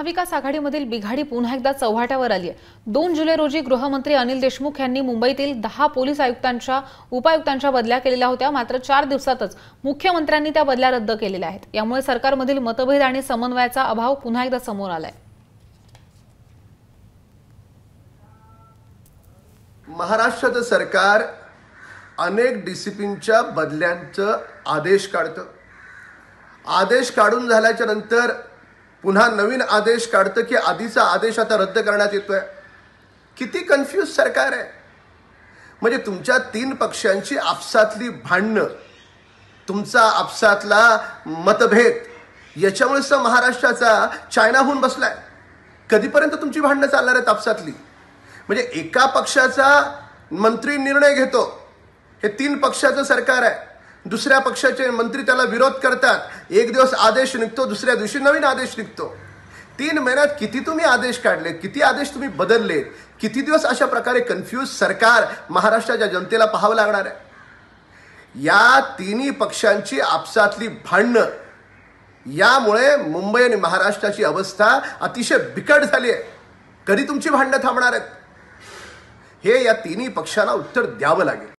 महाविकास आघाडीमधील बिघाडी पुन्हा एकदा चव्हाट्यावर आली आहे दोन जुलै रोजी गृहमंत्री अनिल देशमुख यांनी मुंबईतील दहा पोलीस आयुक्तांच्या उपायुक्तांच्या बदल्या केलेल्या होत्या मात्र चार दिवसातच मुख्यमंत्र्यांनी त्या बदल्या रद्द केलेल्या आहेत यामुळे सरकारमधील मतभेद आणि समन्वयाचा अभाव पुन्हा एकदा समोर आलाय महाराष्ट्राचं सरकार अनेक डिसिप्लिनच्या बदल्यांचं आदेश काढतं आदेश काढून झाल्याच्या नंतर पुन्हा नवीन आदेश काढतं की आधीचा आदेश आता रद्द करण्यात येतोय किती कन्फ्यूज सरकार आहे म्हणजे तुमच्या तीन पक्षांची आपसातली भांडणं तुमचा आपसातला मतभेद याच्यामुळेच महाराष्ट्राचा चायनाहून बसलाय कधीपर्यंत तुमची भांडणं चालणार आहेत आपसातली म्हणजे एका पक्षाचा मंत्री निर्णय घेतो हे तीन पक्षाचं सरकार आहे दुसऱ्या पक्षाचे मंत्री त्याला विरोध करतात एक दिवस आदेश निघतो दुसऱ्या दिवशी नवीन आदेश निघतो तीन महिन्यात किती तुम्ही आदेश काढले किती आदेश तुम्ही बदलले किती दिवस अशा प्रकारे कन्फ्यूज सरकार महाराष्ट्राच्या जनतेला पाहावं लागणार आहे या तिन्ही पक्षांची आपसातली भांडणं यामुळे मुंबई आणि महाराष्ट्राची अवस्था अतिशय बिकट झाली आहे कधी तुमची भांडणं थांबणार आहेत हे या तिन्ही पक्षांना उत्तर द्यावं लागेल